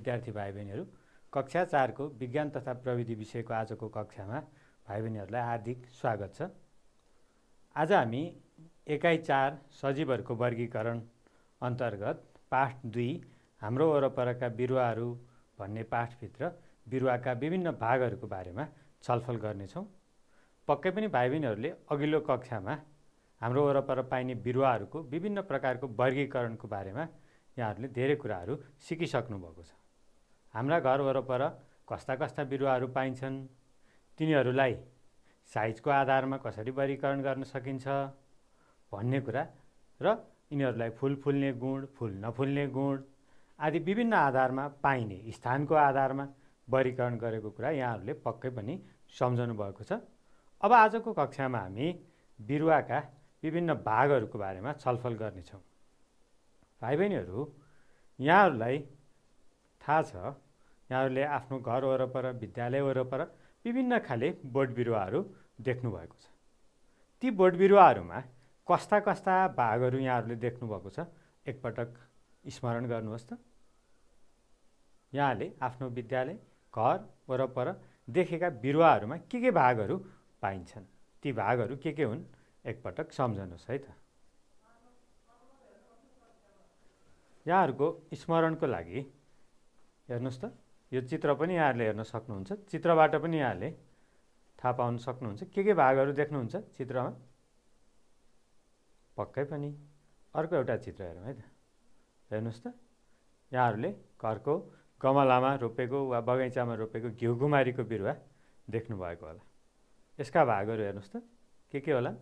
विद्यार्थी भाइ बहिनीहरू कक्षा चारको विज्ञान तथा प्रविधि विषयको आजको कक्षामा भाइ बहिनीहरूलाई हार्दिक स्वागत छ आज हामी एकाइ चार सजीवहरूको वर्गीकरण अन्तर्गत पाठ दुई हाम्रो वरपरका बिरुवाहरू भन्ने पाठभित्र बिरुवाका विभिन्न भागहरूको बारेमा छलफल गर्नेछौँ पक्कै पनि भाइ बहिनीहरूले अघिल्लो कक्षामा हाम्रो वरपर पाइने बिरुवाहरूको विभिन्न प्रकारको वर्गीकरणको बारेमा यहाँहरूले धेरै कुराहरू सिकिसक्नु भएको छ हाम्रा घर वरपर कस्ता कस्ता बिरुवाहरू पाइन्छन् तिनीहरूलाई साइजको आधारमा कसरी वर्गीकरण गर्न सकिन्छ भन्ने कुरा र यिनीहरूलाई फुल फुल्ने गुण फुल नफुल्ने गुण आदि विभिन्न आधारमा पाइने स्थानको आधारमा वर्गीकरण गरेको कुरा यहाँहरूले पक्कै पनि सम्झाउनु भएको छ अब आजको कक्षामा हामी बिरुवाका विभिन्न भागहरूको बारेमा छलफल गर्नेछौँ भाइ बहिनीहरू यहाँहरूलाई थाहा छ यहाँहरूले आफ्नो घर वरपर विद्यालय वरपर विभिन्न खाले बोट बिरुवाहरू देख्नुभएको छ ती बोट बिरुवाहरूमा कस्ता कस्ता भागहरू यहाँहरूले देख्नुभएको छ एकपटक स्मरण गर्नुहोस् त यहाँले आफ्नो विद्यालय घर वरपर देखेका बिरुवाहरूमा के के भागहरू पाइन्छन् ती भागहरू के के हुन् एकपटक सम्झनुहोस् है त यहाँहरूको स्मरणको लागि हेर्नुहोस् त यो चित्र पनि यहाँहरूले हेर्न सक्नुहुन्छ चित्रबाट पनि यहाँहरूले थाहा पाउन सक्नुहुन्छ के के भागहरू देख्नुहुन्छ चित्रमा पक्कै पनि अर्को एउटा चित्र हेरौँ है त हेर्नुहोस् त यहाँहरूले घरको गमलामा रोपेको वा बगैँचामा रोपेको घिउकुमारीको बिरुवा देख्नुभएको होला यसका भागहरू हेर्नुहोस् त के के होला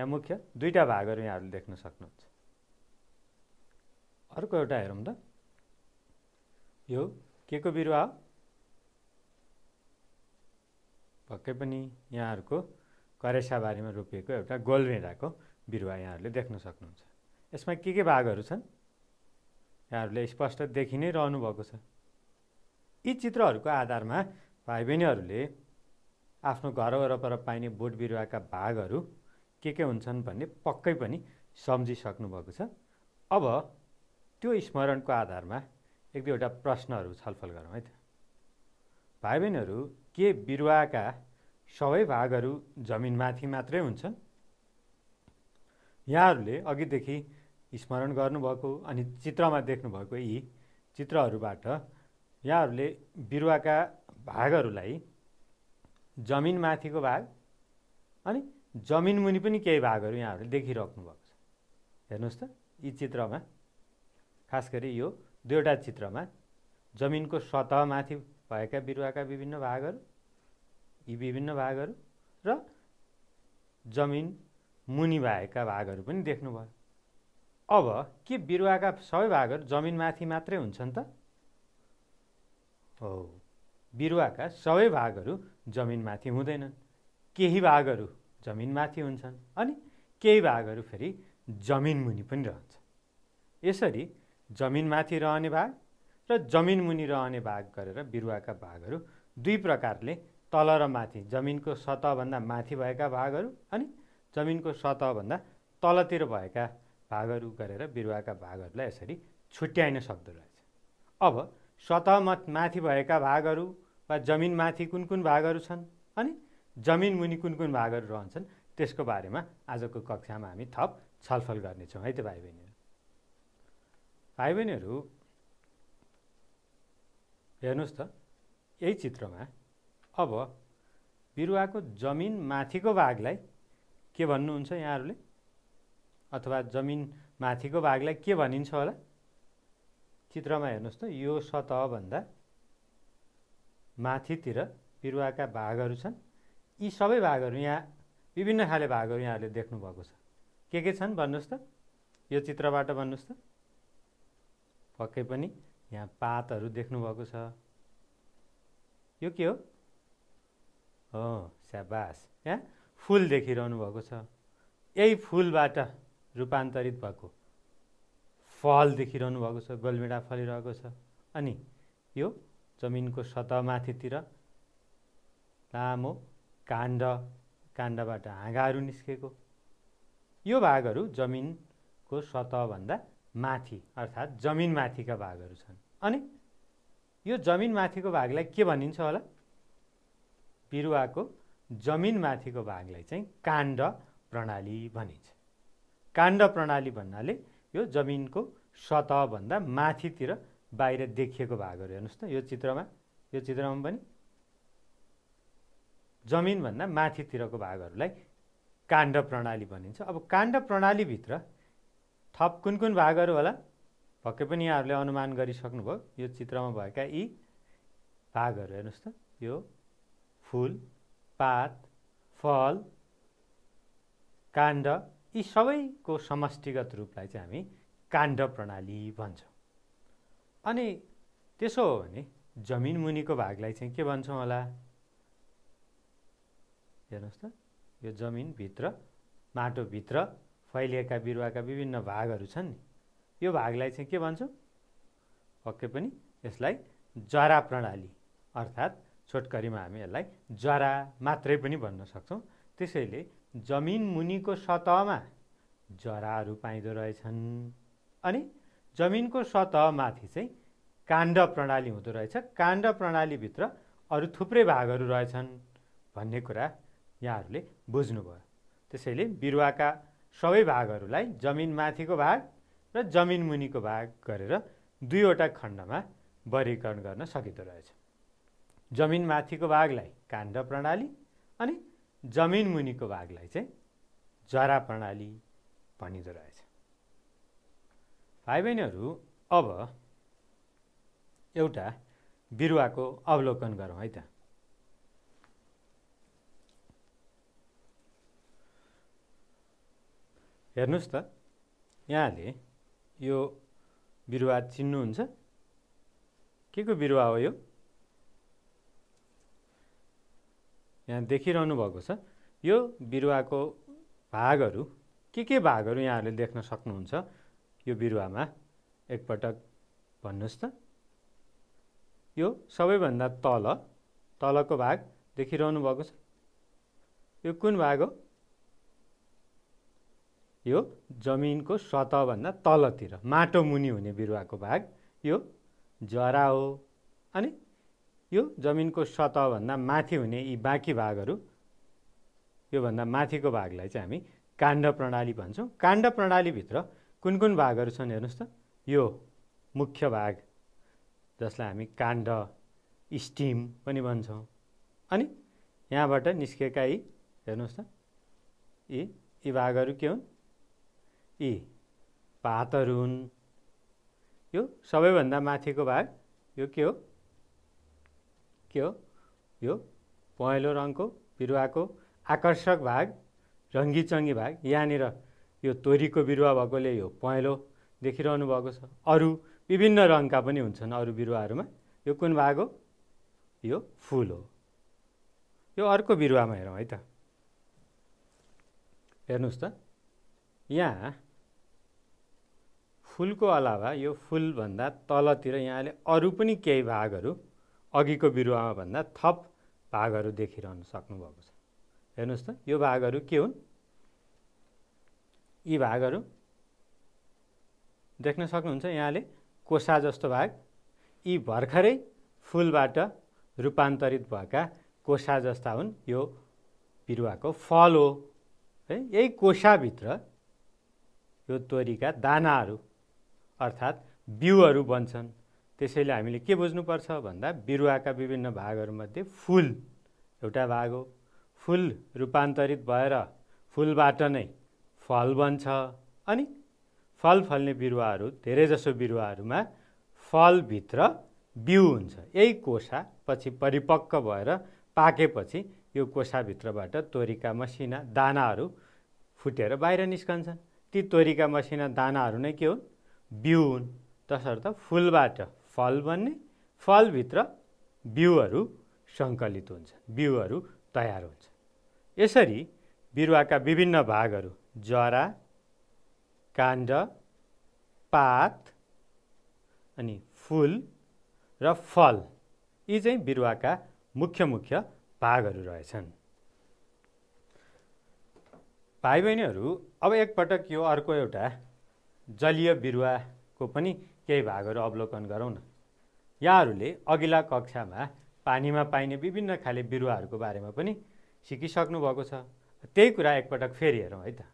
यहाँ मुख्य दुईवटा भागहरू यहाँहरूले देख्न सक्नुहुन्छ अर्को एउटा हेरौँ त यो के को बिरुवा पक्कै पनि यहाँहरूको करेसाबारीमा रोपिएको एउटा गोलभेडाको बिरुवा यहाँहरूले देख्न सक्नुहुन्छ यसमा के के भागहरू छन् यहाँहरूले स्पष्ट देखि नै रहनु भएको छ यी चित्रहरूको आधारमा भाइ बहिनीहरूले आफ्नो घर वरपर पाइने बोट बिरुवाका भागहरू के के हुन्छन् भन्ने पक्कै पनि सम्झिसक्नु भएको छ अब त्यो स्मरणको आधारमा एक दुईवटा प्रश्नहरू छलफल गरौँ है त भाइ बहिनीहरू के बिरुवाका सबै भागहरू जमिनमाथि मात्रै हुन्छन् यहाँहरूले अघिदेखि स्मरण गर्नुभएको अनि चित्रमा देख्नुभएको यी चित्रहरूबाट यहाँहरूले बिरुवाका भागहरूलाई जमिनमाथिको भाग अनि जमिनमुनि पनि केही भागहरू यहाँहरूले देखिराख्नु भएको छ हेर्नुहोस् त यी चित्रमा खास गरी यो दुईवटा चित्रमा जमिनको सतहमाथि भएका बिरुवाका विभिन्न भागहरू यी विभिन्न भागहरू र जमिन मुनि भएका भागहरू पनि देख्नुभयो अब के बिरुवाका सबै भागहरू जमिनमाथि मात्रै हुन्छन् त हो बिरुवाका सबै भागहरू जमिनमाथि हुँदैनन् केही भागहरू जमिनमाथि हुन्छन् अनि केही भागहरू फेरि जमिन मुनि पनि रहन्छ यसरी जमिनमाथि रहने भाग र जमिन मुनि रहने भाग गरेर बिरुवाका भागहरू दुई प्रकारले तल र माथि जमिनको सतहभन्दा माथि भएका भागहरू अनि जमिनको सतहभन्दा तलतिर भएका भागहरू गरेर बिरुवाका भागहरूलाई यसरी छुट्याइन सक्दो रहेछ अब सतहमा माथि भएका भागहरू वा जमिनमाथि कुन कुन भागहरू छन् अनि जमिन मुनि कुन कुन भागहरू रहन्छन् त्यसको बारेमा आजको कक्षामा हामी थप छलफल गर्नेछौँ है त भाइ बहिनी भाइ बहिनीहरू हेर्नुहोस् त यही चित्रमा अब बिरुवाको जमिन माथिको भागलाई के भन्नुहुन्छ यहाँहरूले अथवा जमिन माथिको भागलाई के भनिन्छ होला चित्रमा हेर्नुहोस् त यो सतहभन्दा माथितिर बिरुवाका भागहरू छन् यी सबै भागहरू यहाँ विभिन्न खाले भागहरू यहाँहरूले देख्नुभएको छ के के छन् भन्नुहोस् त यो चित्रबाट भन्नुहोस् त पक्कै पनि यहाँ पातहरू देख्नुभएको छ यो के हो हो स्याबास यहाँ फुल देखिरहनु भएको छ यही फुलबाट रूपान्तरित भएको फल देखिरहनु भएको छ गोलमेडा फलिरहेको छ अनि यो जमिनको सतह माथितिर लामो काण्ड काण्डबाट हाँगाहरू निस्केको यो भागहरू जमिनको सतहभन्दा माथि अर्थात् जमिन माथिका भागहरू छन् अनि यो जमिन माथिको भागलाई के भनिन्छ होला बिरुवाको जमिन माथिको भागलाई चाहिँ काण्ड प्रणाली भनिन्छ काण्ड प्रणाली भन्नाले यो जमिनको सतहभन्दा माथितिर बाहिर देखिएको भागहरू हेर्नुहोस् त यो चित्रमा यो चित्रमा पनि जमिनभन्दा माथितिरको भागहरूलाई काण्ड प्रणाली भनिन्छ अब काण्ड प्रणालीभित्र थप कुन कुन भागहरू होला भक्कै पनि यहाँहरूले अनुमान गरिसक्नुभयो यो चित्रमा भएका यी भागहरू हेर्नुहोस् त यो फुल पात फल काण्ड यी सबैको समष्टिगत रूपलाई चाहिँ हामी काण्ड प्रणाली भन्छौँ अनि त्यसो हो भने जमिन मुनिको भागलाई चाहिँ के भन्छौँ होला हेर्नुहोस् त यो जमिनभित्र माटोभित्र फैलिएका बिरुवाका विभिन्न भागहरू छन् नि यो भागलाई चाहिँ के भन्छौँ पक्कै पनि यसलाई जरा प्रणाली अर्थात् छोटकरीमा हामी यसलाई जरा मात्रै पनि भन्न सक्छौँ त्यसैले जमिन मुनिको सतहमा जराहरू पाइँदो रहेछन् अनि जमिनको सतहमाथि चाहिँ काण्ड प्रणाली हुँदो रहेछ काण्ड प्रणालीभित्र अरू थुप्रै भागहरू रहेछन् भन्ने कुरा यहाँहरूले बुझ्नुभयो त्यसैले बिरुवाका सबै भागहरूलाई माथिको भाग र जमिन मुनिको भाग गरेर दुईवटा खण्डमा वर्गीकरण गर्न सकिँदो रहेछ जमिनमाथिको भागलाई काण्ड प्रणाली अनि जमिन मुनिको भागलाई चाहिँ जरा प्रणाली भनिँदो रहेछ भाइ बहिनीहरू अब एउटा बिरुवाको अवलोकन गरौँ है त हेर्नुहोस् त यहाँले यो बिरुवा चिन्नुहुन्छ के को बिरुवा हो यो यहाँ देखिरहनु भएको छ यो बिरुवाको भागहरू के के भागहरू यहाँहरूले देख्न सक्नुहुन्छ यो बिरुवामा एकपटक भन्नुहोस् त यो सबैभन्दा तल तलको भाग देखिरहनु भएको छ यो कुन भाग हो यो जमिनको सतहभन्दा तलतिर माटो मुनि हुने बिरुवाको भाग यो जरा हो अनि यो जमिनको सतहभन्दा माथि हुने यी बाँकी भागहरू योभन्दा माथिको भागलाई चाहिँ हामी काण्ड प्रणाली भन्छौँ काण्ड प्रणालीभित्र कुन कुन भागहरू छन् हेर्नुहोस् त यो मुख्य भाग जसलाई हामी काण्ड स्टिम पनि भन्छौँ अनि यहाँबाट निस्केका यी हेर्नुहोस् त यी यी भागहरू के हुन् यी पातहरू हुन् यो सबैभन्दा माथिको भाग यो के हो के हो यो पहेँलो रङको बिरुवाको आकर्षक भाग रङ्गीचङ्गी भाग यहाँनिर यो तोरीको बिरुवा भएकोले यो पहेँलो देखिरहनु भएको छ अरू विभिन्न रङका पनि हुन्छन् अरू बिरुवाहरूमा यो कुन भाग हो यो फुल हो यो अर्को बिरुवामा हेरौँ है त हेर्नुहोस् त यहाँ फुलको अलावा यो फुलभन्दा तलतिर यहाँले अरू पनि केही भागहरू अघिको बिरुवामा भन्दा थप भागहरू देखिरहनु सक्नुभएको छ हेर्नुहोस् त यो भागहरू के हुन् यी भागहरू देख्न सक्नुहुन्छ यहाँले कोसा जस्तो भाग यी भर्खरै फुलबाट रूपान्तरित भएका कोसा जस्ता हुन् यो बिरुवाको फल हो है यही कोसाभित्र यो तोरीका दानाहरू अर्थात् बिउहरू बन्छन् त्यसैले हामीले के बुझ्नुपर्छ भन्दा बिरुवाका विभिन्न भागहरूमध्ये फुल एउटा भाग हो फुल रूपान्तरित भएर फुलबाट नै फल बन्छ अनि फल फल्ने बिरुवाहरू धेरैजसो बिरुवाहरूमा फलभित्र बिउ हुन्छ यही कोसा पछि परिपक्व भएर पाकेपछि यो कोसाभित्रबाट तोरीका मसिना दानाहरू फुटेर बाहिर निस्कन्छन् ती तोरीका मसिना दानाहरू नै के हुन् बिउ तसर्थ फुलबाट फल बन्ने फलभित्र बिउहरू सङ्कलित हुन्छ बिउहरू तयार हुन्छ यसरी बिरुवाका विभिन्न भागहरू जरा काण्ड पात अनि फुल र फल यी चाहिँ बिरुवाका मुख्य मुख्य भागहरू रहेछन् भाइ बहिनीहरू अब एकपटक यो अर्को एउटा जलीय बिरुवाको पनि केही भागहरू अवलोकन गरौँ न यहाँहरूले अघिल्ला कक्षामा पानीमा पाइने विभिन्न खाले बिरुवाहरूको बारेमा पनि सिकिसक्नु भएको छ त्यही कुरा एकपटक फेरि हेरौँ है त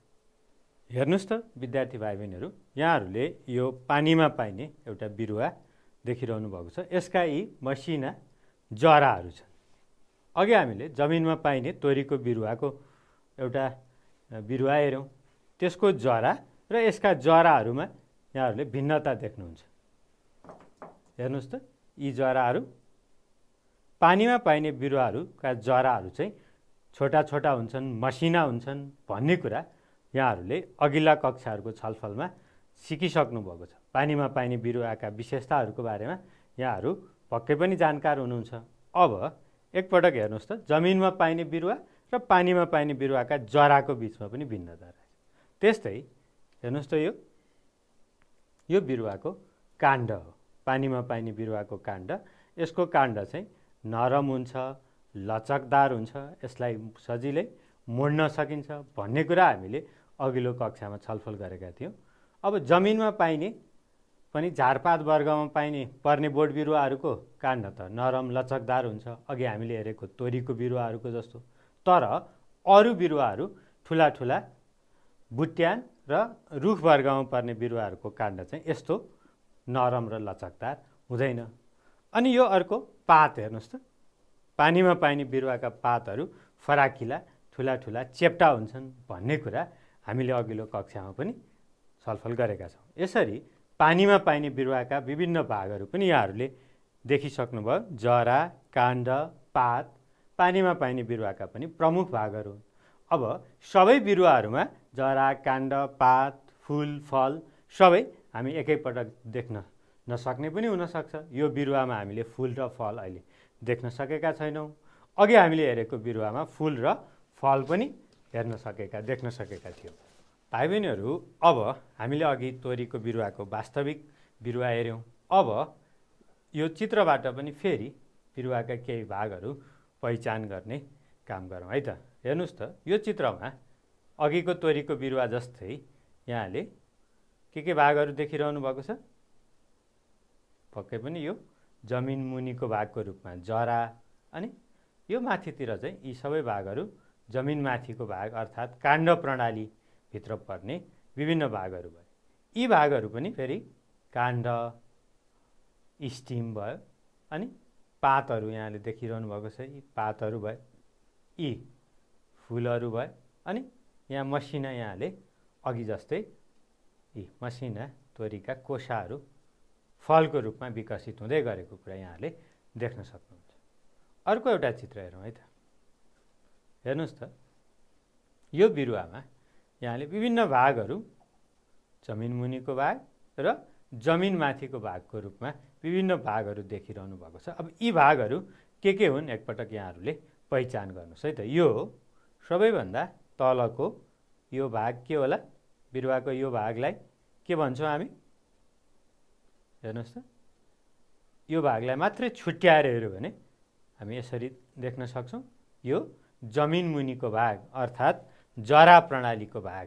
हेर्नुहोस् त विद्यार्थी भाइ बहिनीहरू यहाँहरूले यो पानीमा पाइने एउटा बिरुवा देखिरहनु भएको छ यसका यी मसिना जराहरू छन् अघि हामीले जमिनमा पाइने तोरीको बिरुवाको एउटा बिरुवा हेऱ्यौँ त्यसको जरा र यसका जराहरूमा यहाँहरूले भिन्नता देख्नुहुन्छ हेर्नुहोस् त यी जराहरू पानीमा पाइने बिरुवाहरूका जराहरू चाहिँ छोटा छोटा हुन्छन् मसिना हुन्छन् भन्ने कुरा यहाँहरूले अघिल्ला कक्षाहरूको छलफलमा सिकिसक्नुभएको छ पानीमा पाइने बिरुवाका विशेषताहरूको बारेमा यहाँहरू पक्कै पनि जानकार हुनुहुन्छ अब एकपटक हेर्नुहोस् त जमिनमा पाइने बिरुवा र पानीमा पाइने बिरुवाका जराको बिचमा पनि भिन्नता रहेछ त्यस्तै हेर्नुहोस् त यो यो बिरुवाको काण्ड हो पानीमा पाइने बिरुवाको काण्ड यसको काण्ड चाहिँ नरम हुन्छ लचकदार हुन्छ यसलाई सजिलै मोड्न सकिन्छ भन्ने कुरा हामीले अघिल्लो कक्षामा छलफल गरेका थियौँ अब जमिनमा पाइने पनि झारपात वर्गमा पाइने पर्ने बोट बिरुवाहरूको काण्ड त नरम लचकदार हुन्छ अघि हामीले हेरेको तोरीको बिरुवाहरूको जस्तो तर अरू बिरुवाहरू ठुला ठुला बुट्यान र रुख वर्गमा पर्ने बिरुवाहरूको काण्ड चाहिँ यस्तो नरम र लचकदार हुँदैन अनि यो अर्को पात हेर्नुहोस् त पानीमा पाइने बिरुवाका पातहरू फराकिला ठुला ठुला चेप्टा हुन्छन् भन्ने कुरा हामीले अघिल्लो कक्षामा पनि छलफल गरेका छौँ यसरी पानीमा पाइने बिरुवाका विभिन्न भागहरू पनि यहाँहरूले देखिसक्नुभयो जरा काण्ड पात पानीमा पाइने बिरुवाका पनि प्रमुख भागहरू हुन् अब सबै बिरुवाहरूमा जरा काण्ड पात फुल फल सबै हामी एकैपटक देख्न नसक्ने पनि हुनसक्छ यो बिरुवामा हामीले फुल र फल अहिले देख्न सकेका छैनौँ अघि हामीले हेरेको बिरुवामा फुल र फल पनि हेर्न सकेका देख्न सकेका थियौँ भाइ बहिनीहरू अब हामीले अघि तोरीको बिरुवाको वास्तविक बिरुवा हेऱ्यौँ अब यो चित्रबाट पनि फेरि बिरुवाका केही भागहरू पहिचान गर्ने काम गरौँ है त हेर्नुहोस् त यो चित्रमा अघिको तोरीको बिरुवा जस्तै यहाँले के के भागहरू देखिरहनु भएको छ पक्कै पनि यो जमिन मुनिको भागको रूपमा जरा अनि यो माथितिर चाहिँ यी सबै भागहरू जमिन माथिको भाग अर्थात् काण्ड प्रणालीभित्र पर्ने विभिन्न भागहरू भयो यी भागहरू पनि फेरि काण्ड स्टिम भयो अनि पातहरू यहाँले देखिरहनु भएको छ यी पातहरू भयो यी फुलहरू भयो अनि यहाँ मसिना यहाँले अघि जस्तै यी मसिना तोरीका कोसाहरू फलको रूपमा विकसित हुँदै गरेको कुरा यहाँले देख्न सक्नुहुन्छ अर्को एउटा चित्र हेरौँ है त हेर्नुहोस् त यो बिरुवामा यहाँले विभिन्न भागहरू जमिन मुनिको भाग र जमिन माथिको भागको रूपमा विभिन्न भागहरू देखिरहनु भएको छ अब यी भागहरू के के हुन् एकपटक यहाँहरूले पहिचान गर्नुहोस् है त यो सबैभन्दा तलको यो भाग के होला बिरुवाको यो भागलाई के भन्छौँ हामी हेर्नुहोस् त यो भागलाई मात्रै छुट्याएर हेऱ्यो भने हामी यसरी देख्न सक्छौँ यो जमिन मुनिको भाग अर्थात् जरा प्रणालीको भाग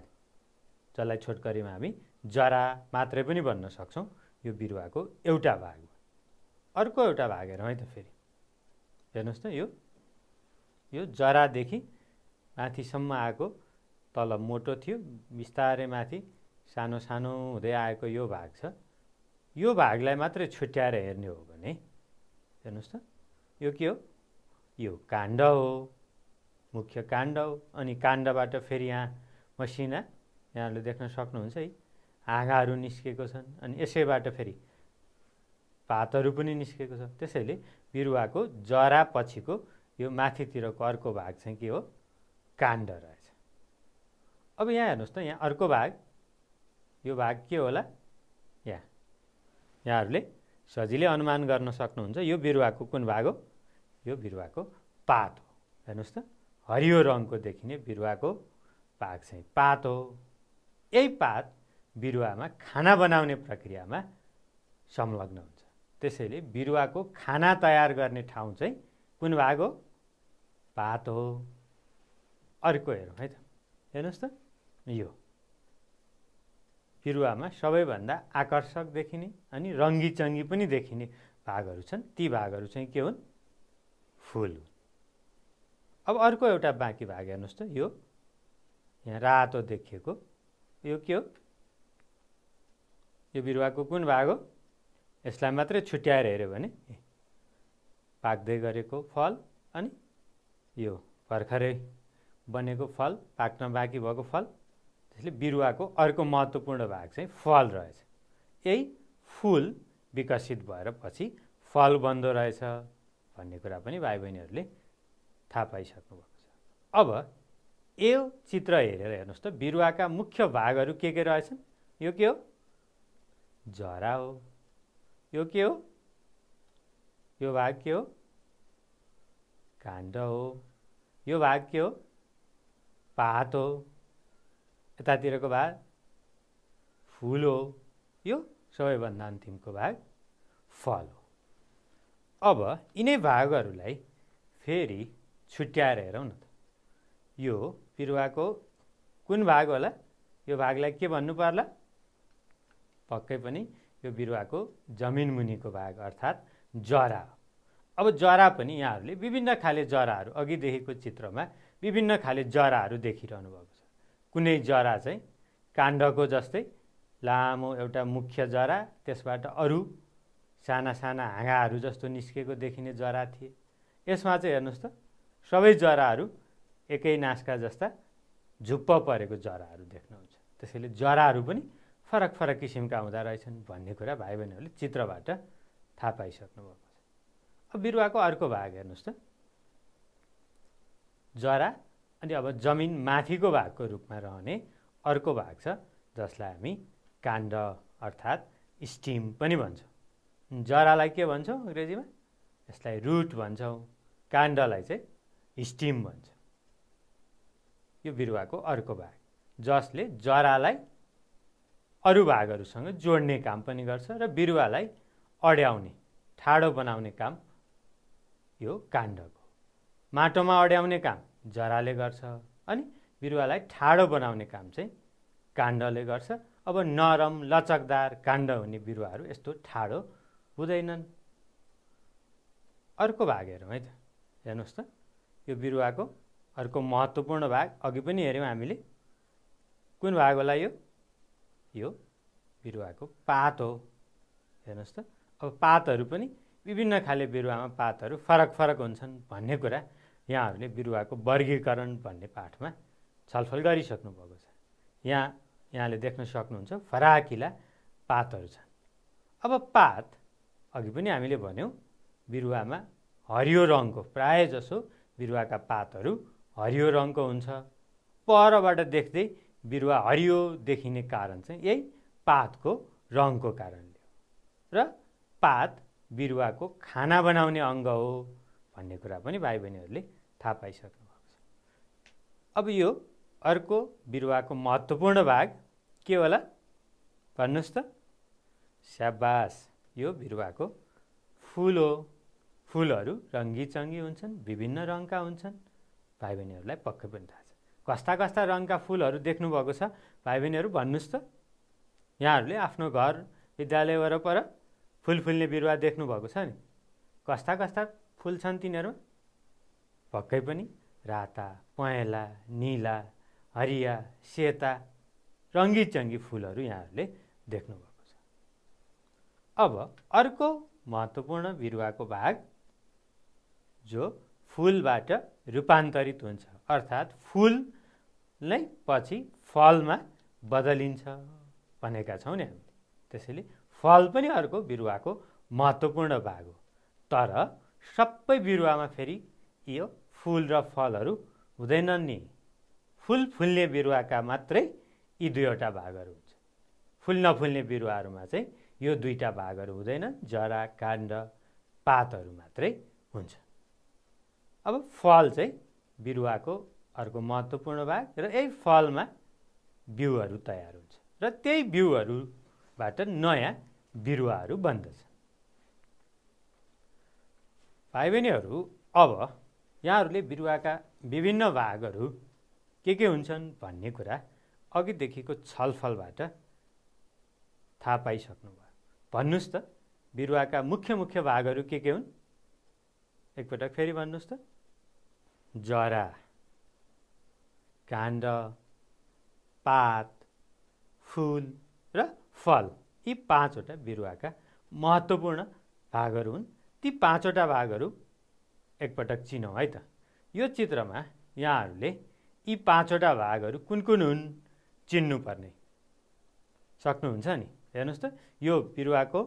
जसलाई छोटकरीमा हामी जरा मात्रै पनि भन्न सक्छौँ यो बिरुवाको एउटा भाग अर्को एउटा भाग हेरौँ है त फेरि हेर्नुहोस् त यो यो जरादेखि माथिसम्म आएको तल मोटो थियो बिस्तारै माथि सानो सानो हुँदै आएको यो भाग छ यो भागलाई मात्रै छुट्याएर हेर्ने हो भने हेर्नुहोस् त यो के हो यो काण्ड हो मुख्य काण्ड हो अनि काण्डबाट फेरि यहाँ मसिना यहाँहरूले देख्न सक्नुहुन्छ है आँगाहरू निस्केको छन् अनि यसैबाट फेरि पातहरू पनि निस्केको छ त्यसैले बिरुवाको जरा पछिको यो माथितिरको अर्को भाग चाहिँ के हो काण्ड रहेछ अब यहाँ हेर्नुहोस् त यहाँ अर्को भाग यो भाग के होला यहाँ यहाँहरूले सजिलै अनुमान गर्न सक्नुहुन्छ यो बिरुवाको कुन भाग हो यो बिरुवाको पात हो हेर्नुहोस् त हरियो रङको देखिने बिरुवाको भाग चाहिँ पात हो यही पात बिरुवामा खाना बनाउने प्रक्रियामा संलग्न हुन्छ त्यसैले बिरुवाको खाना तयार गर्ने ठाउँ चाहिँ कुन भाग हो पात हो अर्को हेरौँ है त हेर्नुहोस् त यो बिरुवामा सबैभन्दा आकर्षक देखिने अनि रङ्गी चङ्गी पनि देखिने भागहरू छन् ती भागहरू चाहिँ के हुन् फुल हुन् अब अर्को एउटा बाँकी भाग हेर्नुहोस् त यो यहाँ रातो देखिएको यो के हो यो बिरुवाको कुन भाग हो यसलाई मात्रै छुट्याएर हेऱ्यो भने पाक्दै गरेको फल अनि यो भर्खरै बनेको फल पाक्न बाँकी भएको फल त्यसले बिरुवाको अर्को महत्त्वपूर्ण भाग चाहिँ फल रहेछ यही फुल विकसित भएर पछि फल बन्दो रहेछ भन्ने कुरा पनि भाइ बहिनीहरूले थाहा पाइसक्नु भएको छ अब यो चित्र हेरेर हेर्नुहोस् त बिरुवाका मुख्य भागहरू के के रहेछन् यो के हो झरा हो यो के हो यो भाग के हो काण्ड हो यो भाग के हो पात हो यतातिरको भाग फुल हो यो सबैभन्दा अन्तिमको भाग फल हो अब यिनै भागहरूलाई फेरि छुट्याएर हेरौँ न त यो बिरुवाको कुन भाग होला यो भागलाई के भन्नु पर्ला पक्कै पनि यो बिरुवाको जमिन मुनिको भाग अर्थात् जरा अब जरा पनि यहाँहरूले विभिन्न खाले जराहरू अघिदेखिको चित्रमा विभिन्न खाले जराहरू देखिरहनु भएको छ कुनै जरा चाहिँ काण्डको जस्तै लामो एउटा मुख्य जरा त्यसबाट अरू साना साना हाँगाहरू जस्तो निस्केको देखिने जरा थिए यसमा चाहिँ हेर्नुहोस् त सबै जराहरू एकै नास्का जस्ता झुप्प परेको जराहरू देख्नुहुन्छ त्यसैले जराहरू पनि फरक फरक किसिमका हुँदा रहेछन् भन्ने कुरा भाइ बहिनीहरूले चित्रबाट थाहा पाइसक्नु भएको छ अब बिरुवाको अर्को भाग हेर्नुहोस् त जरा अनि अब जमिन माथिको भागको रूपमा रहने अर्को भाग छ जसलाई हामी काण्ड अर्थात् स्टिम पनि भन्छौँ जरालाई के भन्छौँ अङ्ग्रेजीमा यसलाई रुट भन्छौँ काण्डलाई चाहिँ स्टिम भन्छ यो बिरुवाको अर्को भाग जसले जरालाई अरू भागहरूसँग जोड्ने काम पनि गर्छ र बिरुवालाई अड्याउने ठाडो बनाउने काम यो काण्डको माटोमा अड्याउने काम जराले गर्छ अनि बिरुवालाई ठाडो बनाउने काम चाहिँ काण्डले गर्छ अब नरम लचकदार काण्ड हुने बिरुवाहरू यस्तो ठाडो हुँदैनन् अर्को भाग हेरौँ है त हेर्नुहोस् त यो बिरुवाको अर्को महत्त्वपूर्ण भाग अघि पनि हेऱ्यौँ हामीले कुन भाग होला यो यो बिरुवाको पात हो हेर्नुहोस् त अब पातहरू पनि विभिन्न खाले बिरुवामा पातहरू फरक फरक हुन्छन् भन्ने कुरा यहाँ बिरुवाको वर्गीकरण भन्ने पाठमा छलफल गरिसक्नु भएको छ यहाँ यहाँले देख्न सक्नुहुन्छ फराकिला पातहरू छन् अब पात अघि पनि हामीले भन्यौँ बिरुवामा हरियो रङको प्राय जसो बिरुवाका पातहरू हरियो रङको हुन्छ परबाट देख्दै बिरुवा हरियो देखिने कारण चाहिँ यही पातको रङको कारणले र पात बिरुवाको खाना बनाउने अङ्ग हो भन्ने कुरा पनि भाइ बहिनीहरूले थाहा पाइसक्नु भएको छ अब यो अर्को बिरुवाको महत्त्वपूर्ण भाग के होला भन्नुहोस् त स्याबास यो बिरुवाको फुल हो फुलहरू रङ्गीचङ्गी हुन्छन् विभिन्न रङका हुन्छन् भाइ बहिनीहरूलाई पक्कै पनि थाहा छ कस्ता कस्ता रङका फुलहरू देख्नुभएको छ भाइ बहिनीहरू भन्नुहोस् त यहाँहरूले आफ्नो घर विद्यालय वरपर फुल फुल्ने बिरुवा देख्नुभएको छ नि कस्ता कस्ता फुल छन् तिनीहरूमा पक्कै पनि राता पहेँला निला हरिया सेता रङ्गी चङ्गी फुलहरू यहाँहरूले देख्नुभएको छ अब अर्को महत्त्वपूर्ण बिरुवाको भाग जो फुलबाट रूपान्तरित हुन्छ अर्थात् फुल नै पछि फलमा बदलिन्छ भनेका छौँ नि हामीले त्यसैले फल पनि अर्को बिरुवाको महत्त्वपूर्ण भाग हो तर सबै बिरुवामा फेरि यो फुल र फलहरू हुँदैनन् नि फुल फुल्ने बिरुवाका मात्रै यी दुईवटा भागहरू हुन्छ फुल नफुल्ने बिरुवाहरूमा चाहिँ यो दुईवटा भागहरू हुँदैन जरा काण्ड पातहरू मात्रै हुन्छ अब फल चाहिँ बिरुवाको अर्को महत्त्वपूर्ण भाग र यही फलमा बिउहरू तयार हुन्छ र त्यही बिउहरूबाट नयाँ बिरुवाहरू बन्दछ भाइ बहिनीहरू अब यहाँहरूले बिरुवाका विभिन्न भागहरू के के हुन्छन् भन्ने कुरा अघिदेखिको छलफलबाट थाहा पाइसक्नुभयो भन्नुहोस् त बिरुवाका मुख्य मुख्य भागहरू के के हुन् एकपटक फेरि भन्नुहोस् त जरा काण्ड पात फुल र फल यी पाँचवटा बिरुवाका महत्त्वपूर्ण भागहरू हुन् ती पाँचवटा भागहरू एकपटक चिनौँ है त यो चित्रमा यहाँहरूले यी पाँचवटा भागहरू कुन कुन हुन् चिन्नुपर्ने सक्नुहुन्छ नि हेर्नुहोस् त यो बिरुवाको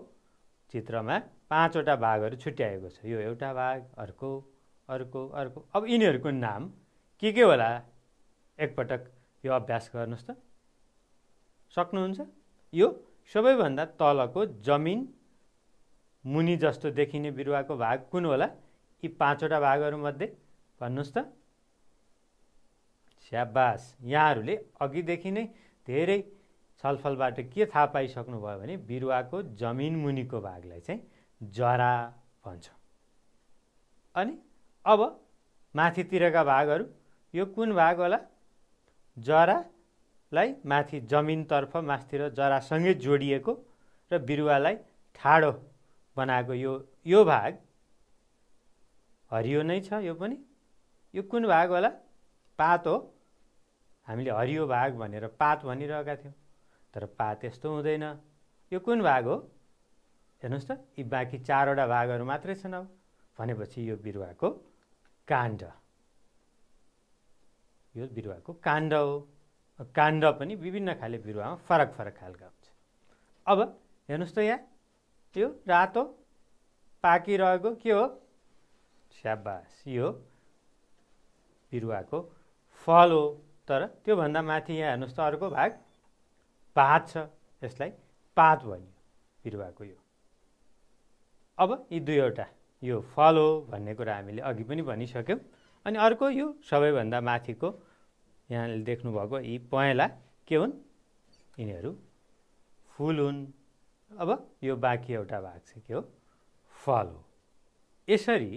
चित्रमा पाँचवटा भागहरू छुट्याएको छ यो एउटा भाग अर्को अर्को अर्को अब यिनीहरूको नाम के के होला एकपटक यो अभ्यास गर्नुहोस् त सक्नुहुन्छ यो सबैभन्दा तलको जमिन मुनि जस्तो देखिने बिरुवाको भाग कुन होला यी पाँचवटा भागहरूमध्ये भन्नुहोस् त स्याबास यहाँहरूले अघिदेखि नै धेरै छलफलबाट के थाहा पाइसक्नुभयो भने बिरुवाको जमिन मुनिको भागलाई चाहिँ जरा भन्छ अनि अब माथितिरका भागहरू यो कुन भाग होला जरालाई माथि जमिनतर्फ माथितिर जरासँगै जोडिएको र बिरुवालाई ठाडो बनाएको यो यो भाग हरियो नै छ यो पनि यो कुन भाग होला पात हो हामीले हरियो भाग भनेर पात भनिरहेका थियौँ तर पात यस्तो हुँदैन यो कुन भाग हो हेर्नुहोस् त यी बाँकी चारवटा भागहरू मात्रै छन् अब भनेपछि यो बिरुवाको काण्ड यो बिरुवाको काण्ड हो काण्ड पनि विभिन्न खाले बिरुवामा फरक फरक खालका हुन्छ अब हेर्नुहोस् त यहाँ त्यो रातो पाकिरहेको के हो स्याबास यो बिरुवाको फल हो तर त्योभन्दा माथि यहाँ हेर्नुहोस् त अर्को भाग पात छ यसलाई पात भन्यो बिरुवाको यो अब यी दुईवटा यो फल हो भन्ने कुरा हामीले अघि पनि भनिसक्यौँ अनि अर्को यो सबैभन्दा माथिको यहाँले देख्नुभएको यी पहेँला के हुन् यिनीहरू फुल हुन् अब यो बाँकी एउटा भाग चाहिँ के हो फल हो यसरी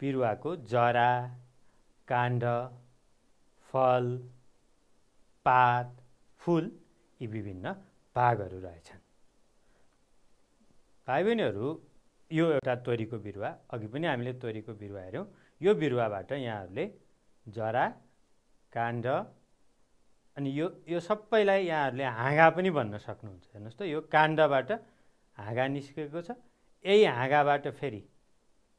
बिरुवाको जरा काण्ड फल पात फुल यी विभिन्न भागहरू रहेछन् भाइ बहिनीहरू यो एउटा तोरीको बिरुवा अघि पनि हामीले तोरीको बिरुवा हेऱ्यौँ यो बिरुवाबाट यहाँहरूले जरा काण्ड अनि यो यो सबैलाई यहाँहरूले हाँगा पनि भन्न सक्नुहुन्छ हेर्नुहोस् त यो काण्डबाट हाँगा निस्केको छ यही हाँगाबाट फेरि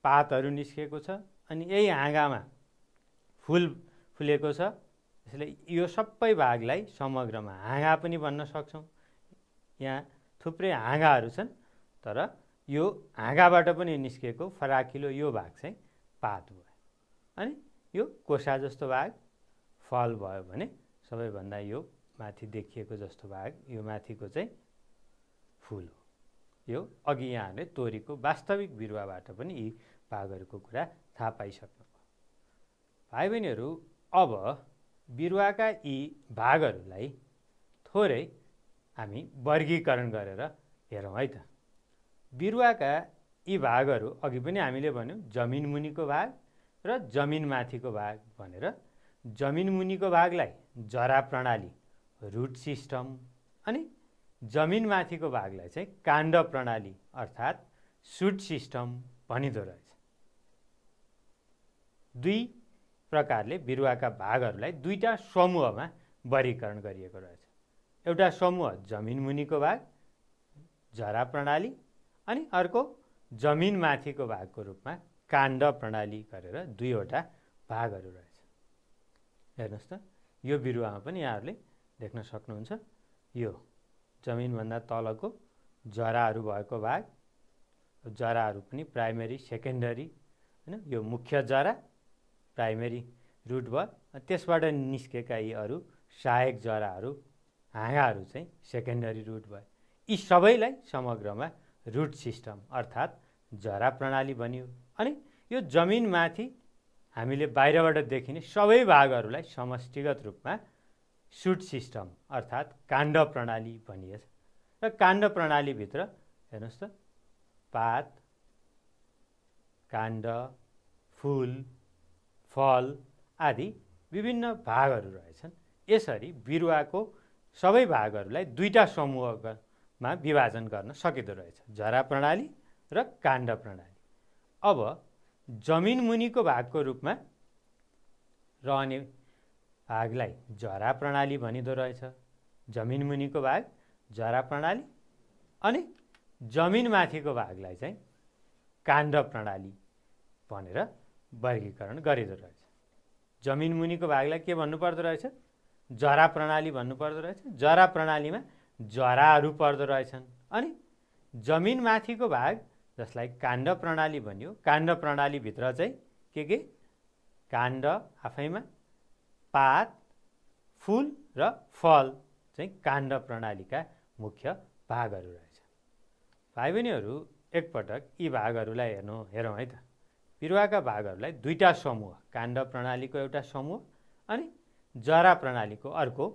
पातहरू निस्केको छ अनि यही हाँगामा फुल फुलेको छ यसले यो सबै भागलाई समग्रमा हाँगा पनि भन्न सक्छौँ यहाँ थुप्रै हाँगाहरू छन् तर यो हाँगाबाट पनि निस्केको फराकिलो यो भाग चाहिँ पात भयो अनि यो कोसा जस्तो भाग फल भयो भने सबैभन्दा यो माथि देखिएको जस्तो भाग यो माथिको चाहिँ फुल हो यो अघि यहाँहरूले तोरीको वास्तविक बिरुवाबाट पनि यी भागहरूको कुरा थाहा पाइसक्यो भाइ बहिनीहरू अब बिरुवाका यी भागहरूलाई थोरै हामी वर्गीकरण गरेर हेरौँ है त बिरुवाका यी भागहरू अघि पनि हामीले भन्यौँ जमिन मुनिको भाग र जमिन माथिको भाग भनेर जमिन मुनिको भागलाई जरा प्रणाली रुट सिस्टम अनि जमिनमाथिको भागलाई चाहिँ काण्ड प्रणाली अर्थात् सुट सिस्टम भनिँदो रहेछ दुई प्रकारले बिरुवाका भागहरूलाई दुईवटा समूहमा वर्गीकरण गरिएको रहेछ एउटा समूह जमिन मुनिको भाग झरा प्रणाली अनि अर्को जमिनमाथिको भागको रूपमा काण्ड प्रणाली गरेर दुईवटा भागहरू रहेछ हेर्नुहोस् त यो बिरुवामा पनि यहाँहरूले देख्न सक्नुहुन्छ यो जमिनभन्दा तलको जराहरू भएको भाग जराहरू पनि प्राइमेरी सेकेन्डरी होइन यो मुख्य जरा प्राइमेरी रुट भयो त्यसबाट निस्केका यी अरू सहायक जराहरू हाँगाहरू चाहिँ सेकेन्डरी रुट भयो यी सबैलाई समग्रमा रुट सिस्टम अर्थात् जरा प्रणाली भनियो अनि यो जमिनमाथि हामीले बाहिरबाट देखिने सबै भागहरूलाई समष्टिगत रूपमा सुट सिस्टम अर्थात् काण्ड प्रणाली भनिएछ र काण्ड प्रणालीभित्र हेर्नुहोस् त पात काण्ड फुल फल आदि विभिन्न भागहरू रहेछन् यसरी बिरुवाको सबै भागहरूलाई दुईवटा समूहमा विभाजन गर्न सकिँदो रहेछ झरा प्रणाली र काण्ड प्रणाली अब जमिन मुनिको भागको रूपमा रहने भागलाई झरा प्रणाली भनिँदो रहेछ जमिन मुनिको भाग झरा प्रणाली अनि जमिन माथिको भागलाई चाहिँ काण्ड प्रणाली भनेर वर्गीकरण गरिँदो रहेछ जमिन मुनिको भागलाई के भन्नुपर्दो रहेछ जरा प्रणाली भन्नुपर्दो रहेछ जरा प्रणालीमा जराहरू पर्दो रहेछन् अनि माथिको भाग जसलाई काण्ड प्रणाली भनियो काण्ड प्रणालीभित्र चाहिँ के के काण्ड आफैमा पात फुल र फल चाहिँ काण्ड प्रणालीका मुख्य भागहरू रहेछ भाइ बहिनीहरू एकपटक यी भागहरूलाई हेर्नु हेरौँ है त बिरुवाका भागहरूलाई दुईवटा समूह काण्ड प्रणालीको एउटा समूह अनि जरा प्रणालीको अर्को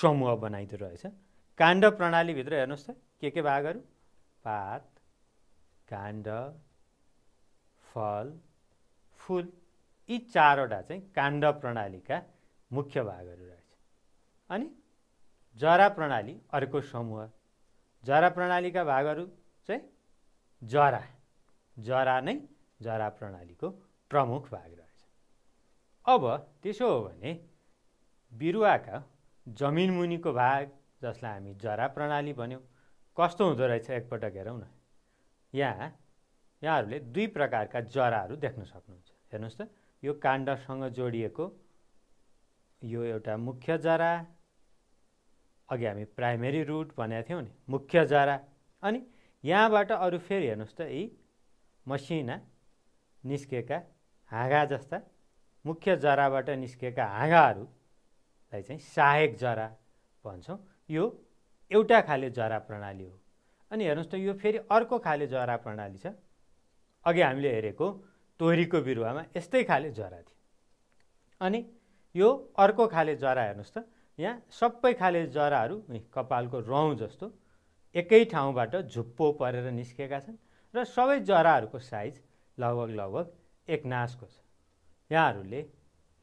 समूह बनाइदो रहेछ काण्ड प्रणालीभित्र हेर्नुहोस् त के के भागहरू पात काण्ड फल फुल यी चारवटा चाहिँ काण्ड प्रणालीका मुख्य भागहरू रहेछ अनि जरा प्रणाली अर्को समूह जरा प्रणालीका भागहरू चाहिँ जरा जरा नै जरा प्रणालीको प्रमुख भाग रहेछ अब त्यसो हो भने बिरुवाका जमिनमुनिको भाग जसलाई हामी जरा प्रणाली भन्यौँ कस्तो हुँदो रहेछ एकपटक हेरौँ न यहाँ यहाँहरूले दुई प्रकारका जराहरू देख्न सक्नुहुन्छ हेर्नुहोस् त यो काण्डसँग जोडिएको यो एउटा मुख्य जरा अघि हामी प्राइमेरी रुट भनेको थियौँ नि मुख्य जरा अनि यहाँबाट अरू फेरि हेर्नुहोस् त यी मसिना निस्केका हाँगा जस्ता मुख्य जराबाट निस्केका हाँगाहरूलाई चाहिँ सहायक जरा भन्छौँ यो एउटा खाले जरा प्रणाली हो अनि हेर्नुहोस् त यो फेरि अर्को खाले जरा प्रणाली छ अघि हामीले हेरेको तोरीको बिरुवामा यस्तै खाले जरा थियो अनि यो अर्को खाले जरा हेर्नुहोस् त यहाँ सबै खाले जराहरू कपालको रौँ जस्तो एकै ठाउँबाट झुप्पो परेर निस्केका छन् र सबै जराहरूको साइज लगभग लगभग एक नासको छ यहाँहरूले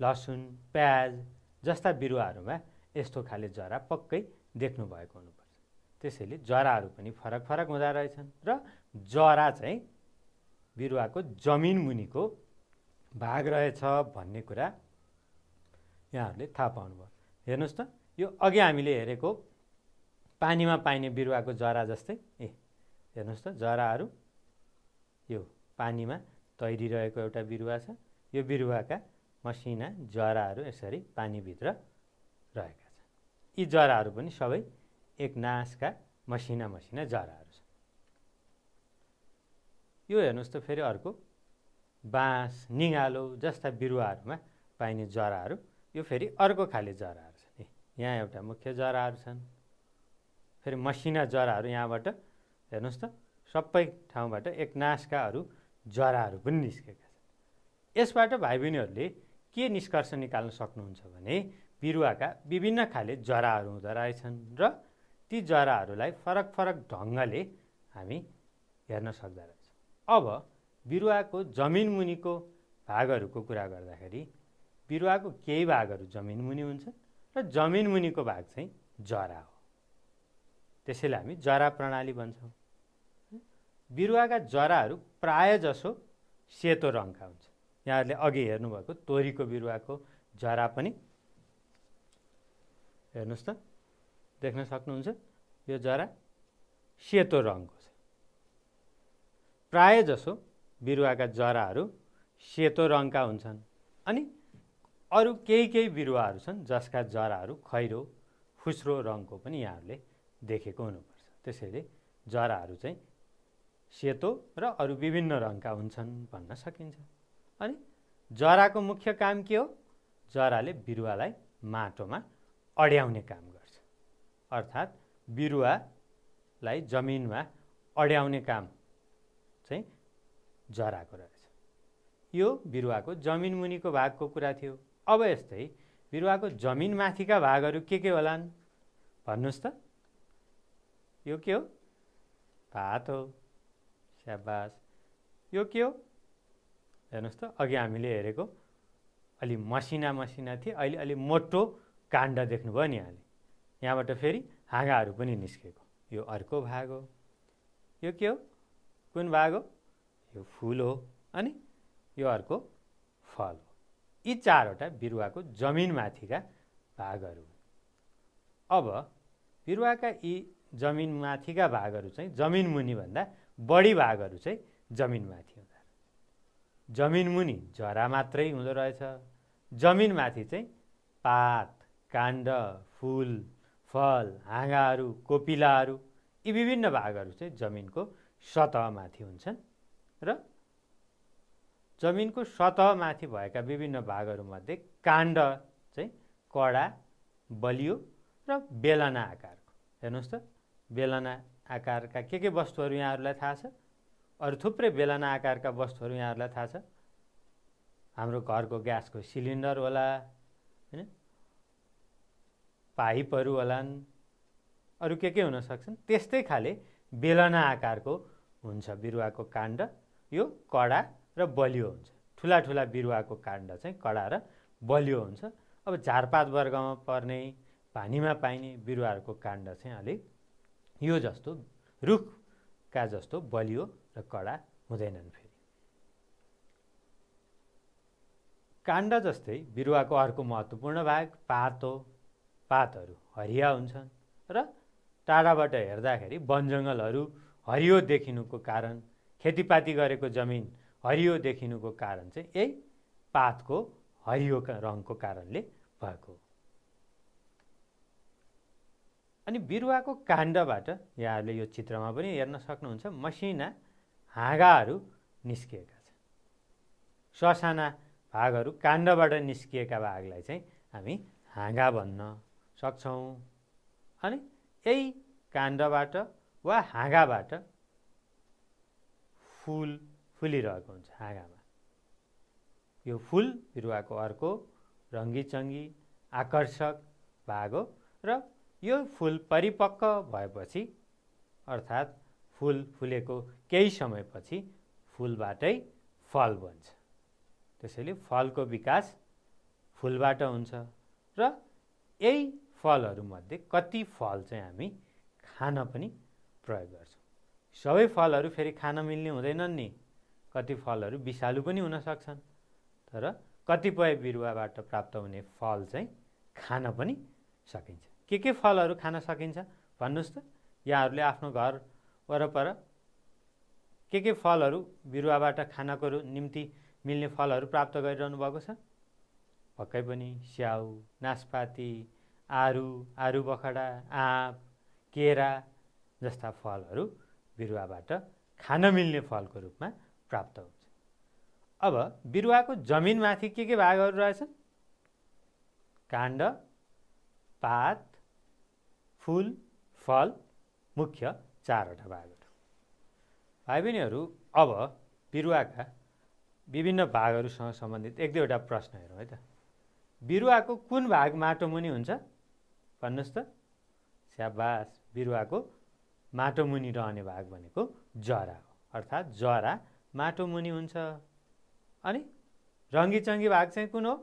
लसुन प्याज जस्ता बिरुवाहरूमा यस्तो खाले जरा पक्कै देख्नुभएको हुनुपर्छ त्यसैले जराहरू पनि फरक फरक हुँदा रहेछन् र जरा चाहिँ बिरुवाको जमिन मुनिको भाग रहेछ भन्ने कुरा यहाँहरूले थाहा पाउनुभयो हेर्नुहोस् त यो अघि हामीले हेरेको पानीमा पाइने बिरुवाको जरा जस्तै ए हेर्नुहोस् त जराहरू यो पानीमा तैरिरहेको एउटा बिरुवा छ यो बिरुवाका मसिना जराहरू यसरी पानीभित्र रहेका छन् यी जराहरू पनि सबै एक नासका मसिना मसिना जराहरू छन् यो हेर्नुहोस् त फेरि अर्को बाँस निगालो जस्ता बिरुवाहरूमा पाइने जराहरू यो फेरि अर्को खाले जराहरू छन् यहाँ एउटा मुख्य जराहरू छन् फेरि मसिना जराहरू यहाँबाट हेर्नुहोस् त सबै ठाउँबाट एक नासकाहरू जराहरू पनि निस्केका छन् यसबाट भाइ बहिनीहरूले के निष्कर्ष निकाल्न सक्नुहुन्छ भने बिरुवाका विभिन्न खाले जराहरू हुँदो रहेछन् र ती जराहरूलाई फरक फरक ढङ्गले हामी हेर्न सक्दो रहेछौँ अब बिरुवाको जमिन मुनिको भागहरूको कुरा गर्दाखेरि बिरुवाको केही भागहरू जमिन मुनि हुन्छन् र जमिन मुनिको भाग चाहिँ जरा हो त्यसैले हामी जरा प्रणाली भन्छौँ बिरुवाका जराहरू जसो सेतो रङका हुन्छ यहाँहरूले अघि हेर्नुभएको तोरीको बिरुवाको जरा पनि हेर्नुहोस् त देख्न सक्नुहुन्छ यो जरा सेतो रङको छ जसो बिरुवाका जराहरू सेतो रङका हुन्छन् अनि अरू केही केही बिरुवाहरू छन् जसका जराहरू खैरो खुस्रो रङको पनि यहाँहरूले देखेको हुनुपर्छ त्यसैले जराहरू चाहिँ सेतो र अरू विभिन्न रङका हुन्छन् भन्न सकिन्छ अनि जराको मुख्य काम के हो जराले बिरुवालाई माटोमा अड्याउने काम गर्छ अर्थात् बिरुवालाई जमिनमा अड्याउने काम चाहिँ जराको रहेछ यो बिरुवाको जमिन मुनिको भागको कुरा थियो अब यस्तै बिरुवाको जमिनमाथिका भागहरू के के होलान् भन्नुहोस् त यो के हो भात हो स्याबास यो के हो हेर्नुहोस् त अघि हामीले हेरेको अलि मसिना मसिना थिए अहिले अलि मोटो काण्ड देख्नुभयो नि यहाँले यहाँबाट फेरि हाँगाहरू पनि निस्केको यो अर्को भाग हो यो के हो कुन भाग हो यो फुल हो अनि यो अर्को फल हो यी चारवटा बिरुवाको जमिनमाथिका भागहरू अब बिरुवाका यी जमिनमाथिका भागहरू चाहिँ जमिन मुनिभन्दा बढी भागहरू चाहिँ जमिनमा हुँदा जमिन मुनि जरा मात्रै हुँदो रहेछ जमिनमाथि चाहिँ पात काण्ड फुल फल हाँगाहरू कोपिलाहरू यी विभिन्न भागहरू चाहिँ जमिनको सतहमाथि हुन्छन् र जमिनको सतहमाथि भएका विभिन्न भागहरूमध्ये काण्ड चाहिँ कडा बलियो र बेलना आकारको हेर्नुहोस् त बेलना आकारका के के वस्तुहरू यहाँहरूलाई थाहा छ अरू थुप्रै बेलाना आकारका वस्तुहरू यहाँहरूलाई थाहा छ हाम्रो घरको ग्यासको सिलिन्डर होला होइन पाइपहरू होलान् अरू के के हुनसक्छन् त्यस्तै खाले बेलना आकारको हुन्छ बिरुवाको काण्ड यो कडा र बलियो हुन्छ ठुला ठुला बिरुवाको काण्ड चाहिँ कडा र बलियो हुन्छ अब झारपात वर्गमा पर्ने पानीमा पाइने बिरुवाहरूको काण्ड चाहिँ अलिक यो जस्तो रुखका जस्तो बलियो र कडा हुँदैनन् फेरि काण्ड जस्तै बिरुवाको अर्को महत्त्वपूर्ण भाग पातो पातहरू हरिया हुन्छन् र टाढाबाट हेर्दाखेरि वनजङ्गलहरू हरियो देखिनुको कारण खेतीपाती गरेको जमिन हरियो देखिनुको कारण चाहिँ यही पातको हरियो रङको कारणले भएको हो अनि बिरुवाको काण्डबाट यहाँहरूले यो चित्रमा पनि हेर्न सक्नुहुन्छ मसिना हाँगाहरू निस्किएका छन् ससाना भागहरू काण्डबाट निस्किएका भागलाई चाहिँ हामी हाँगा भन्न सक्छौँ अनि यही काण्डबाट वा हाँगाबाट फुल फुलिरहेको हुन्छ हाँगामा यो फुल बिरुवाको अर्को रङ्गीचङ्गी आकर्षक भाग हो र यो फुल परिपक्व भएपछि अर्थात् फुल फुलेको केही समयपछि फुलबाटै फल बन्छ त्यसैले फलको विकास फुलबाट हुन्छ र यही फलहरूमध्ये कति फल चाहिँ हामी खान पनि प्रयोग गर्छौँ सबै फलहरू फेरि खान मिल्ने हुँदैनन् नि कति फलहरू विषालु पनि हुन सक्छन् तर कतिपय बिरुवाबाट प्राप्त हुने फल चाहिँ खान पनि सकिन्छ के के फलहरू खान सकिन्छ भन्नुहोस् त यहाँहरूले आफ्नो घर वरपर के के फलहरू बिरुवाबाट खानको निम्ति मिल्ने फलहरू प्राप्त गरिरहनु भएको छ पक्कै पनि स्याउ नासपाती आरु आरु बखडा आँप केरा जस्ता फलहरू बिरुवाबाट खान मिल्ने फलको रूपमा प्राप्त हुन्छ अब बिरुवाको जमिनमाथि के के भागहरू रहेछन् काण्ड पात फुल फल मुख्य चारवटा भागहरू भाइ बहिनीहरू अब बिरुवाका विभिन्न भागहरूसँग सम्बन्धित एक दुईवटा प्रश्न हेरौँ है त बिरुवाको कुन भाग माटोमुनि हुन्छ भन्नुहोस् त स्याबास बिरुवाको माटोमुनि रहने भाग भनेको जरा हो अर्थात् जरा माटोमुनि हुन्छ अनि रङ्गीचङ्गी भाग चाहिँ कुन हो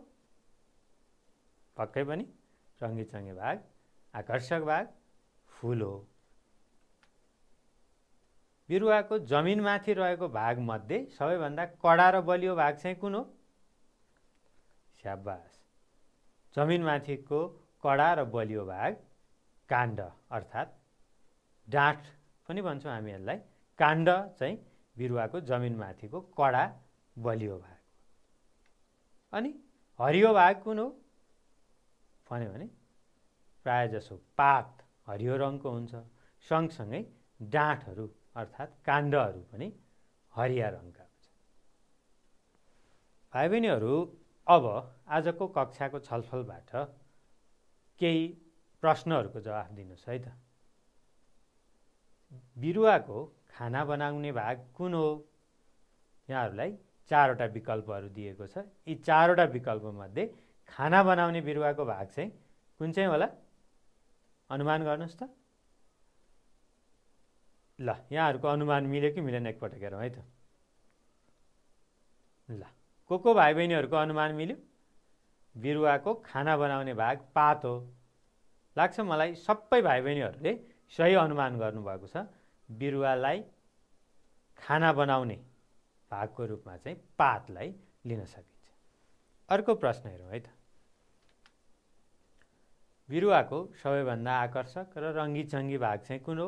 पक्कै पनि रङ्गीचङ्गी भाग आकर्षक भाग फुल हो बिरुवाको जमिनमाथि रहेको भागमध्ये सबैभन्दा कडा र बलियो भाग चाहिँ कुन हो स्याबास जमिनमाथिको कडा र बलियो भाग काण्ड अर्थात् डाँठ पनि भन्छौँ हामी यसलाई काण्ड चाहिँ बिरुवाको जमिनमाथिको कडा बलियो भाग अनि हरियो भाग कुन हो भन्यो भने जसो पात हरियो रङको हुन्छ सँगसँगै डाँठहरू अर्थात् काण्डहरू पनि हरिया रङका हुन्छ भाइ बहिनीहरू अब आजको कक्षाको छलफलबाट केही प्रश्नहरूको जवाफ दिनुहोस् है त बिरुवाको खाना बनाउने भाग कुन हो यहाँहरूलाई चारवटा विकल्पहरू दिएको छ यी चारवटा विकल्पमध्ये खाना बनाउने बिरुवाको भाग चाहिँ कुन चाहिँ होला अनुमान गर्नुहोस् त ल यहाँहरूको अनुमान मिल्यो कि मिलेन एकपटक हेरौँ है त ल को को भाइ बहिनीहरूको अनुमान मिल्यो बिरुवाको खाना बनाउने भाग पात हो लाग्छ मलाई सबै भाइ बहिनीहरूले सही अनुमान गर्नुभएको छ बिरुवालाई खाना बनाउने भागको रूपमा चाहिँ पातलाई लिन सकिन्छ अर्को प्रश्न हेरौँ है त बिरुवाको सबैभन्दा आकर्षक र रङ्गीचङ्गी भाग चाहिँ कुन हो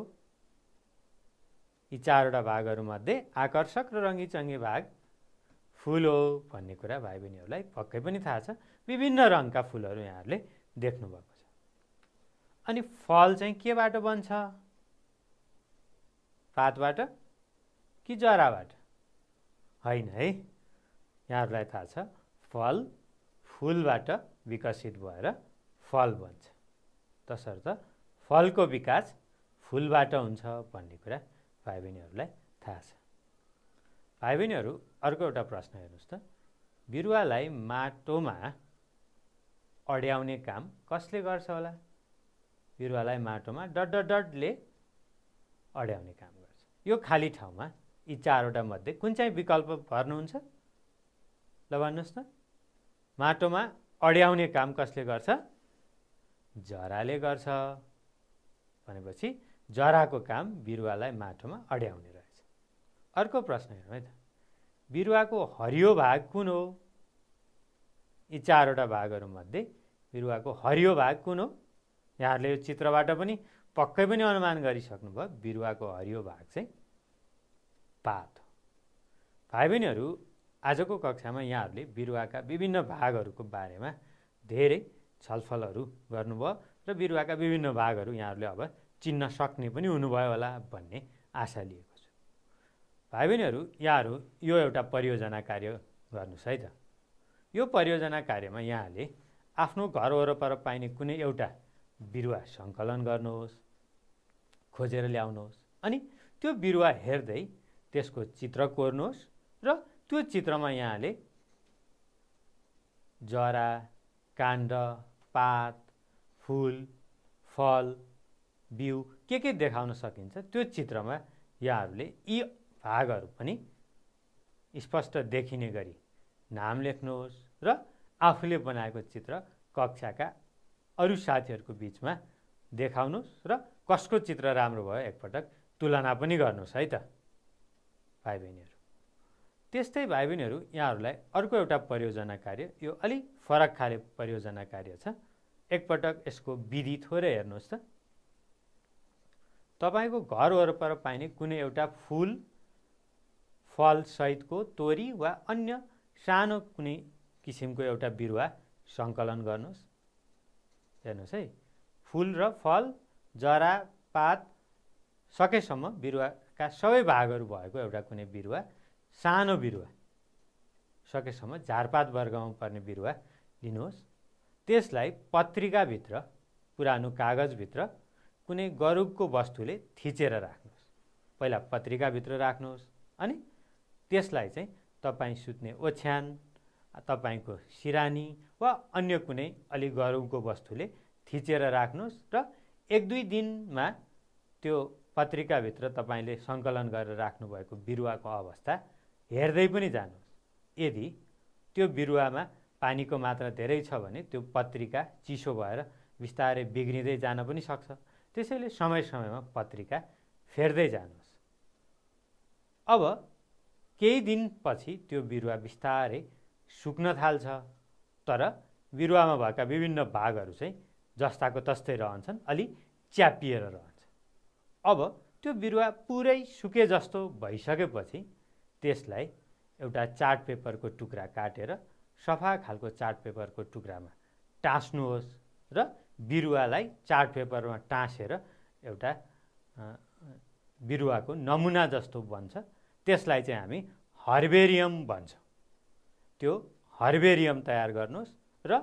यी चारवटा भागहरूमध्ये आकर्षक र रङ्गीचङ्गी भाग फुल हो भन्ने कुरा भाइ बहिनीहरूलाई पक्कै पनि थाहा छ विभिन्न रङका फुलहरू यहाँहरूले देख्नुभएको छ अनि फल चाहिँ केबाट बन्छ पातबाट कि जराबाट होइन है यहाँहरूलाई थाहा छ फल फुलबाट विकसित भएर फल बन्छ तसर्थ फलको विकास फुलबाट हुन्छ भन्ने कुरा भाइ बहिनीहरूलाई थाहा छ भाइ बहिनीहरू अर्को एउटा प्रश्न हेर्नुहोस् त बिरुवालाई माटोमा अड्याउने काम कसले गर्छ होला बिरुवालाई माटोमा डड डडले अड्याउने काम गर्छ यो खाली ठाउँमा यी चारवटा मध्ये कुन चाहिँ विकल्प भर्नुहुन्छ ल भन्नुहोस् त माटोमा अड्याउने काम कसले गर्छ जराले गर्छ भनेपछि जराको काम बिरुवालाई माटोमा अड्याउने रहेछ अर्को प्रश्न हेरौँ है त बिरुवाको हरियो भाग कुन हो यी चारवटा भागहरूमध्ये बिरुवाको हरियो भाग कुन हो यहाँहरूले यो चित्रबाट पनि पक्कै पनि अनुमान गरिसक्नुभयो बिरुवाको हरियो भाग चाहिँ पात हो भाइ बहिनीहरू आजको कक्षामा यहाँहरूले बिरुवाका विभिन्न भागहरूको बारेमा धेरै छलफलहरू गर्नुभयो र बिरुवाका विभिन्न भागहरू यहाँहरूले अब चिन्न सक्ने पनि हुनुभयो होला भन्ने आशा लिएको छु भाइ बहिनीहरू यहाँहरू यो एउटा परियोजना कार्य गर्नुहोस् है त यो परियोजना कार्यमा यहाँले आफ्नो घर वरपर पाइने कुनै एउटा बिरुवा सङ्कलन गर्नुहोस् खोजेर ल्याउनुहोस् अनि त्यो बिरुवा हेर्दै त्यसको चित्र कोर्नुहोस् र त्यो चित्रमा यहाँले जरा काण्ड पात फुल फल बिउ के के देखाउन सकिन्छ त्यो चित्रमा यहाँहरूले यी भागहरू पनि स्पष्ट देखिने गरी नाम लेख्नुहोस् र आफूले बनाएको चित्र कक्षाका अरू साथीहरूको बिचमा देखाउनुहोस् र कसको चित्र राम्रो भयो एकपटक तुलना पनि गर्नुहोस् है त भाइ बहिनीहरू त्यस्तै भाइ बहिनीहरू यहाँहरूलाई अर्को एउटा परियोजना कार्य यो अलिक फरक खाले परियोजना कार्य छ एकपटक यसको विधि थोरै हेर्नुहोस् त तपाईँको घर वरपर पाइने कुनै एउटा फुल फलसहितको तोरी वा अन्य सानो कुनै किसिमको एउटा बिरुवा सङ्कलन गर्नुहोस् हेर्नुहोस् है फुल र फल जरा पात सकेसम्म बिरुवाका सबै भागहरू भएको एउटा कुनै बिरुवा सानो बिरुवा सकेसम्म झारपात वर्गमा पर्ने बिरुवा लिनुहोस् त्यसलाई पत्रिकाभित्र पुरानो कागजभित्र कुनै गरुबको वस्तुले थिचेर राख्नुहोस् पहिला पत्रिकाभित्र राख्नुहोस् अनि त्यसलाई चाहिँ तपाईँ सुत्ने ओछ्यान तपाईँको सिरानी वा अन्य कुनै अलि गरुबको वस्तुले थिचेर राख्नुहोस् र एक दुई दिनमा त्यो पत्रिकाभित्र तपाईँले सङ्कलन गरेर राख्नुभएको बिरुवाको अवस्था हेर्दै पनि जानुहोस् यदि त्यो बिरुवामा पानीको मात्रा धेरै छ भने त्यो पत्रिका चिसो भएर बिस्तारै बिग्रिँदै जान पनि सक्छ त्यसैले समय समयमा पत्रिका फेर्दै जानुहोस् अब केही दिनपछि त्यो बिरुवा बिस्तारै सुक्न थाल्छ तर बिरुवामा भएका विभिन्न भागहरू चाहिँ जस्ताको तस्तै रहन्छन् अलि च्यापिएर रहन्छ अब त्यो बिरुवा पुरै सुके जस्तो भइसकेपछि त्यसलाई एउटा चार्ट पेपरको टुक्रा काटेर सफा खालको चार्ट पेपरको टुक्रामा टाँस्नुहोस् र बिरुवालाई चार्ट पेपरमा टाँसेर एउटा बिरुवाको नमुना जस्तो बन्छ त्यसलाई चाहिँ हामी हर्बेरियम भन्छौँ त्यो हर्बेरियम तयार गर्नुहोस् र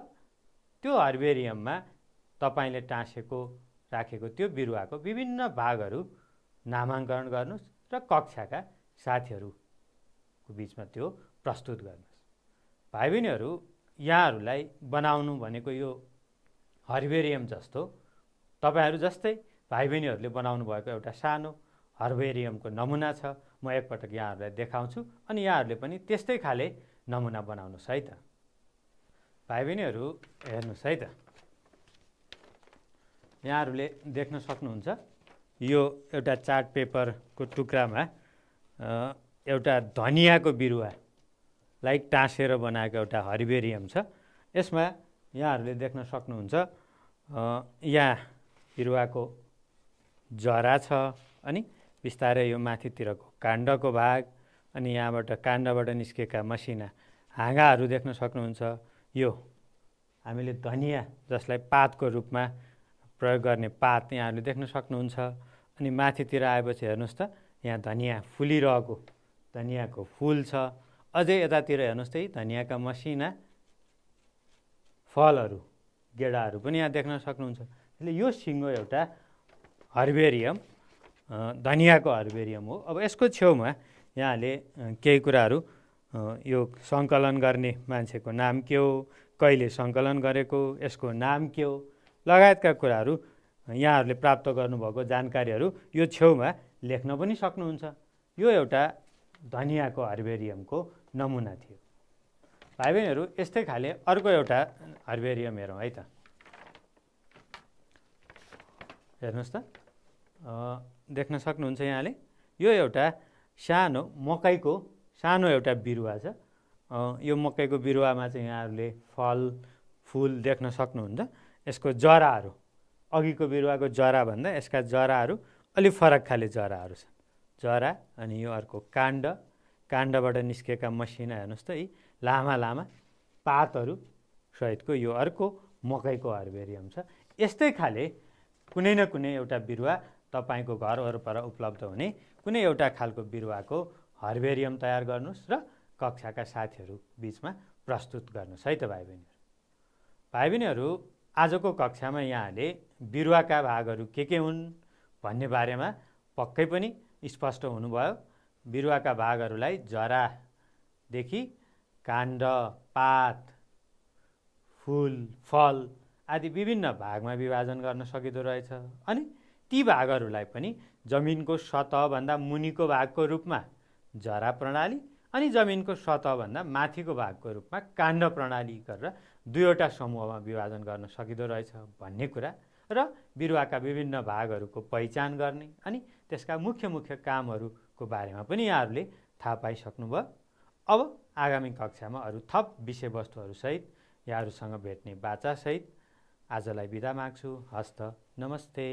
त्यो हर्बेरियममा तपाईँले टाँसेको राखेको त्यो बिरुवाको विभिन्न भागहरू नामाङ्करण गर्नुहोस् र कक्षाका साथीहरू को बिचमा त्यो प्रस्तुत गर्नुहोस् भाइ बहिनीहरू यहाँहरूलाई बनाउनु भनेको यो हर्बेरियम जस्तो तपाईँहरू जस्तै भाइ बहिनीहरूले बनाउनु भएको एउटा सानो हर्बेरियमको नमुना छ म एकपटक यहाँहरूलाई देखाउँछु अनि यहाँहरूले पनि त्यस्तै खाले नमुना बनाउनुहोस् है त भाइ बहिनीहरू हेर्नुहोस् है त यहाँहरूले देख्न सक्नुहुन्छ यो एउटा चार्ट पेपरको टुक्रामा एउटा धनियाँको लाइक टाँसेर बनाएको एउटा हरिबेरियम छ यसमा यहाँहरूले देख्न सक्नुहुन्छ यहाँ बिरुवाको जरा छ अनि बिस्तारै यो माथितिरको काण्डको भाग अनि यहाँबाट काण्डबाट निस्केका मसिना हाँगाहरू देख्न सक्नुहुन्छ यो हामीले धनियाँ जसलाई पातको रूपमा प्रयोग गर्ने पात यहाँहरूले देख्न सक्नुहुन्छ अनि माथितिर आएपछि हेर्नुहोस् त यहाँ धनियाँ फुलिरहेको धनियाँको फुल छ अझै यतातिर हेर्नुहोस् है धनियाँका मसिना फलहरू गेडाहरू पनि यहाँ देख्न सक्नुहुन्छ त्यसले यो सिङ्गो एउटा हर्बेरियम धनियाँको हर्बेरियम हो अब यसको छेउमा यहाँले केही कुराहरू यो सङ्कलन गर्ने मान्छेको नाम के हो कहिले सङ्कलन गरेको यसको नाम के हो लगायतका कुराहरू यहाँहरूले प्राप्त गर्नुभएको जानकारीहरू यो छेउमा लेख्न पनि सक्नुहुन्छ यो एउटा धनियाँको हर्बेरियमको नमुना थियो भाइ बहिनीहरू यस्तै खाले अर्को एउटा हर्बेरियम हेरौँ है त हेर्नुहोस् त देख्न सक्नुहुन्छ यहाँले यो एउटा सानो मकैको सानो एउटा बिरुवा छ यो मकैको बिरुवामा चाहिँ यहाँहरूले फल फुल देख्न सक्नुहुन्छ यसको जराहरू अघिको बिरुवाको जराभन्दा यसका जराहरू अलिक फरक खाले जराहरू छन् जरा अनि यो अर्को काण्ड काण्डबाट निस्केका मसिना हेर्नुहोस् त यी लामा लामा पातहरू सहितको यो अर्को मकैको हर्बेरियम छ यस्तै खाले कुनै न कुनै एउटा बिरुवा तपाईँको घर वरपर उपलब्ध हुने कुनै एउटा खालको बिरुवाको हर्बेरियम तयार गर्नुहोस् र कक्षाका साथीहरू बिचमा प्रस्तुत गर्नुहोस् है त भाइ बहिनीहरू भाइ बहिनीहरू आजको कक्षामा यहाँले बिरुवाका भागहरू के के हुन् भन्ने बारेमा पक्कै पनि स्पष्ट हुनुभयो बिरुवाका भागहरूलाई जरादेखि काण्ड पात फुल फल आदि विभिन्न भागमा विभाजन गर्न सकिँदो रहेछ अनि ती भागहरूलाई पनि जमिनको सतहभन्दा मुनिको भागको रूपमा जरा प्रणाली अनि जमिनको सतहभन्दा माथिको भागको रूपमा काण्ड प्रणाली गरेर दुईवटा समूहमा विभाजन गर्न सकिँदो रहेछ भन्ने कुरा र बिरुवाका विभिन्न भागहरूको पहिचान गर्ने अनि त्यसका मुख्य मुख्य कामहरूको बारेमा पनि यहाँहरूले थाहा पाइसक्नुभयो अब आगामी कक्षामा अरू थप विषयवस्तुहरूसहित यहाँहरूसँग भेट्ने बाचासहित आजलाई बिदा माग्छु हस्त नमस्ते